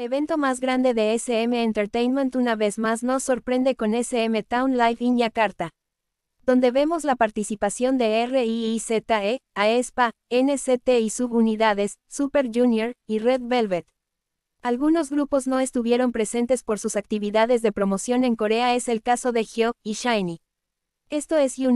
evento más grande de SM Entertainment una vez más nos sorprende con SM Town Live in Yakarta, donde vemos la participación de RIIZE, AESPA, NCT y subunidades, Super Junior y Red Velvet. Algunos grupos no estuvieron presentes por sus actividades de promoción en Corea es el caso de Hyo y Shiny. Esto es You